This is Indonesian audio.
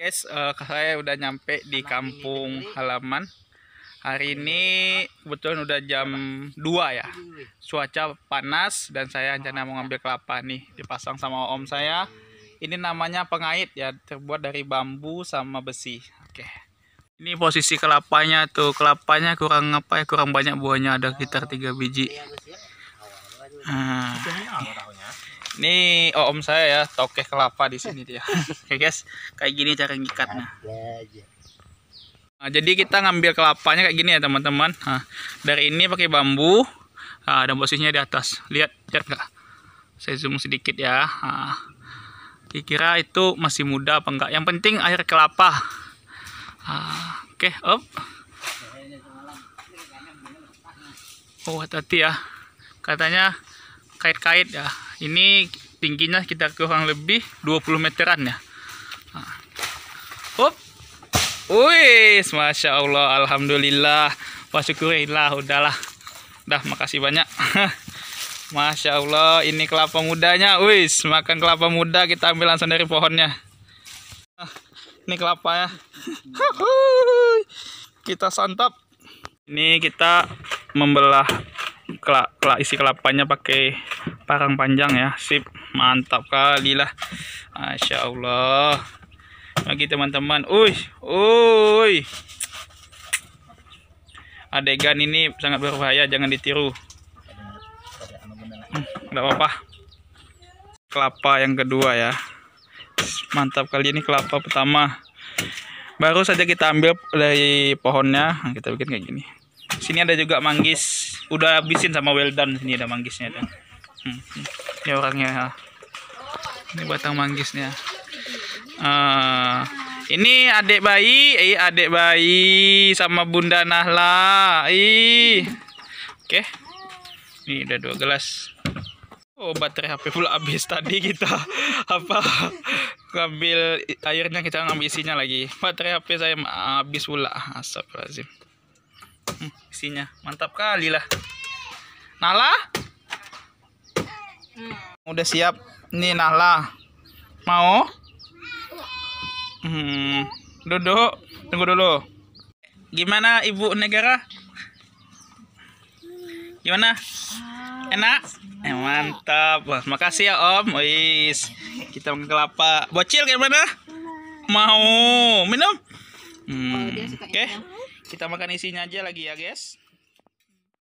Guys, uh, saya udah nyampe di kampung halaman. Hari ini kebetulan udah jam 2 ya. Cuaca panas dan saya rencana mau ngambil kelapa nih dipasang sama om saya. Ini namanya pengait ya, terbuat dari bambu sama besi. Oke. Ini posisi kelapanya tuh. Kelapanya kurang apa ya? Kurang banyak buahnya ada sekitar 3 biji. Nah, ini oh, om saya ya, tokeh kelapa di sini dia. Oke guys, kayak gini cara ngikatnya. Nah, jadi kita ngambil kelapanya kayak gini ya teman-teman. Nah, dari ini pakai bambu. Nah, dan posisinya di atas. Lihat, lihat nggak? Saya zoom sedikit ya. Nah, kira itu masih muda apa enggak? Yang penting air kelapa. Nah, Oke, okay, up. Oh, hati-hati ya. Katanya kait-kait ya. Ini tingginya kita kurang lebih 20 meteran ya up wih masya allah alhamdulillah wah syukurilah, udahlah dah makasih banyak Masya Allah, ini kelapa mudanya. wih makan kelapa muda kita ambil langsung dari pohonnya. Ah, ini kelapa ya, kita santap. Ini kita membelah kelak kelak isi kelapanya pakai parang panjang ya. Sip mantap kali lah Masya Allah lagi teman-teman uy uy adegan ini sangat berbahaya jangan ditiru hmm, nggak apa-apa kelapa yang kedua ya mantap kali ini kelapa pertama baru saja kita ambil dari pohonnya nah, kita bikin kayak gini sini ada juga manggis udah habisin sama well done sini ada manggisnya tuh Hmm, hmm. ini orangnya ini batang manggisnya uh, ini adik bayi eh adik bayi sama bunda Nahla ih oke okay. ini udah dua gelas Oh, baterai HP pula habis tadi kita apa ngambil airnya kita ngambil isinya lagi. Baterai HP saya habis pula. Astagfirullahalazim. Hmm, isinya mantap kali lah. Nala? Udah siap. Nih Nala. Mau? Hmm. Duduk. Tunggu dulu. Gimana Ibu Negara? Gimana? Enak? Eh, mantap. makasih ya Om. Wis. Kita makan kelapa. Bocil gimana Mau minum? Hmm. Oke. Okay. Kita makan isinya aja lagi ya, guys.